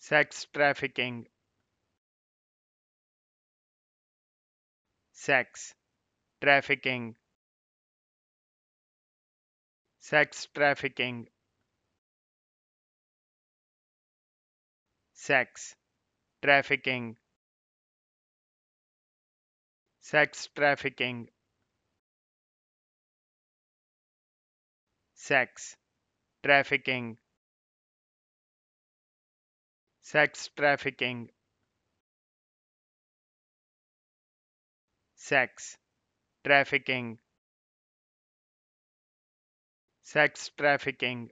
sex trafficking sex trafficking sex trafficking sex trafficking sex trafficking sex trafficking sex trafficking sex trafficking sex trafficking